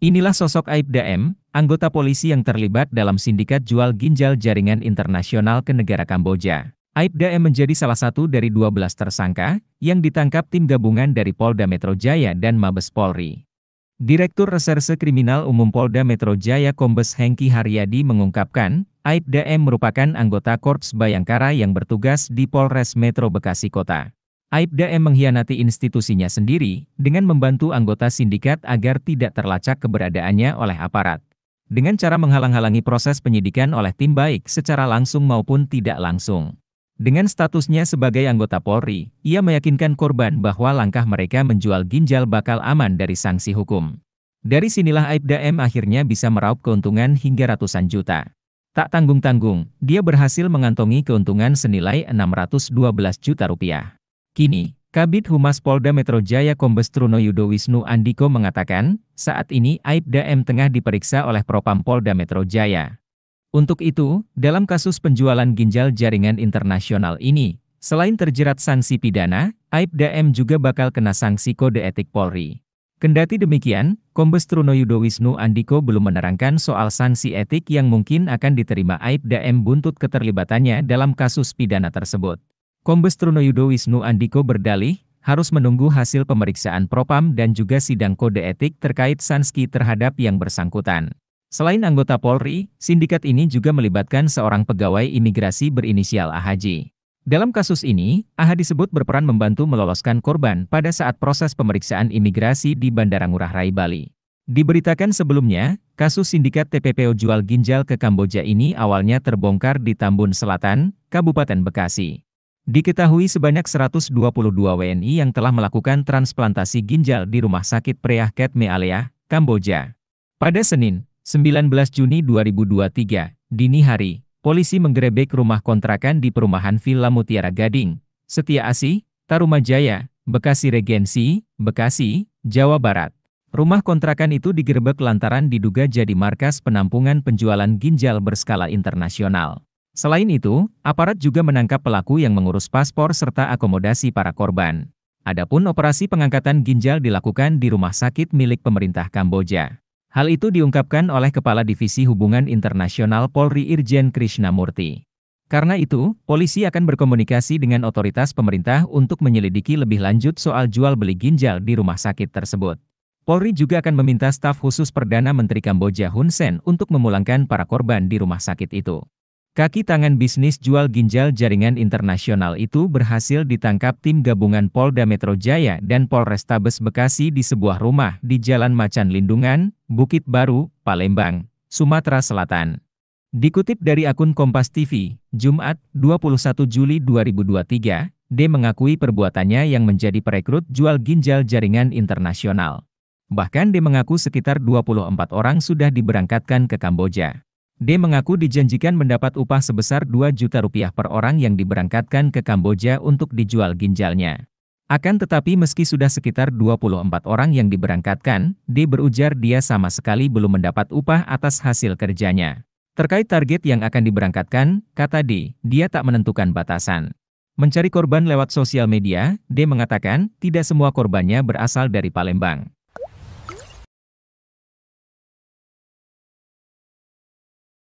Inilah sosok Aibda M, anggota polisi yang terlibat dalam sindikat jual ginjal jaringan internasional ke negara Kamboja. Aibda M menjadi salah satu dari 12 tersangka yang ditangkap tim gabungan dari Polda Metro Jaya dan Mabes Polri. Direktur Reserse Kriminal Umum Polda Metro Jaya Kombes Hengki Haryadi mengungkapkan, Aibda M merupakan anggota Korps Bayangkara yang bertugas di Polres Metro Bekasi Kota. Aibda M mengkhianati institusinya sendiri dengan membantu anggota sindikat agar tidak terlacak keberadaannya oleh aparat. Dengan cara menghalang-halangi proses penyidikan oleh tim baik secara langsung maupun tidak langsung. Dengan statusnya sebagai anggota Polri, ia meyakinkan korban bahwa langkah mereka menjual ginjal bakal aman dari sanksi hukum. Dari sinilah Aibda M akhirnya bisa meraup keuntungan hingga ratusan juta. Tak tanggung-tanggung, dia berhasil mengantongi keuntungan senilai 612 juta rupiah. Kini, Kabit Humas Polda Metro Jaya Kombes Truno Yudo Wisnu Andiko mengatakan, saat ini Aibda M tengah diperiksa oleh Propam Polda Metro Jaya. Untuk itu, dalam kasus penjualan ginjal jaringan internasional ini, selain terjerat sanksi pidana, Aibda M juga bakal kena sanksi kode etik Polri. Kendati demikian, Kombes Truno Yudo Wisnu Andiko belum menerangkan soal sanksi etik yang mungkin akan diterima Aibda M buntut keterlibatannya dalam kasus pidana tersebut. Kombes Truno Yudo Wisnu Andiko berdalih, harus menunggu hasil pemeriksaan propam dan juga sidang kode etik terkait Sanski terhadap yang bersangkutan. Selain anggota Polri, sindikat ini juga melibatkan seorang pegawai imigrasi berinisial AHJ. Dalam kasus ini, AH disebut berperan membantu meloloskan korban pada saat proses pemeriksaan imigrasi di Bandara Ngurah Rai, Bali. Diberitakan sebelumnya, kasus sindikat TPPO jual ginjal ke Kamboja ini awalnya terbongkar di Tambun Selatan, Kabupaten Bekasi. Diketahui sebanyak 122 WNI yang telah melakukan transplantasi ginjal di Rumah Sakit Preah-Ket Mealea, Kamboja. Pada Senin, 19 Juni 2023, dini hari, polisi menggerebek rumah kontrakan di perumahan Villa Mutiara Gading, Setia Asih, Tarumajaya, Bekasi Regensi, Bekasi, Jawa Barat. Rumah kontrakan itu digerebek lantaran diduga jadi markas penampungan penjualan ginjal berskala internasional. Selain itu, aparat juga menangkap pelaku yang mengurus paspor serta akomodasi para korban. Adapun operasi pengangkatan ginjal dilakukan di rumah sakit milik pemerintah Kamboja. Hal itu diungkapkan oleh Kepala Divisi Hubungan Internasional Polri Irjen Krishna Murti. Karena itu, polisi akan berkomunikasi dengan otoritas pemerintah untuk menyelidiki lebih lanjut soal jual beli ginjal di rumah sakit tersebut. Polri juga akan meminta staf khusus Perdana Menteri Kamboja Hun Sen untuk memulangkan para korban di rumah sakit itu. Kaki tangan bisnis jual ginjal jaringan internasional itu berhasil ditangkap tim gabungan Polda Metro Jaya dan Polrestabes Bekasi di sebuah rumah di Jalan Macan Lindungan, Bukit Baru, Palembang, Sumatera Selatan. Dikutip dari akun Kompas TV, Jumat, 21 Juli 2023, D mengakui perbuatannya yang menjadi perekrut jual ginjal jaringan internasional. Bahkan D mengaku sekitar 24 orang sudah diberangkatkan ke Kamboja. D mengaku dijanjikan mendapat upah sebesar 2 juta rupiah per orang yang diberangkatkan ke Kamboja untuk dijual ginjalnya. Akan tetapi meski sudah sekitar 24 orang yang diberangkatkan, D berujar dia sama sekali belum mendapat upah atas hasil kerjanya. Terkait target yang akan diberangkatkan, kata D, dia tak menentukan batasan. Mencari korban lewat sosial media, D mengatakan, tidak semua korbannya berasal dari Palembang.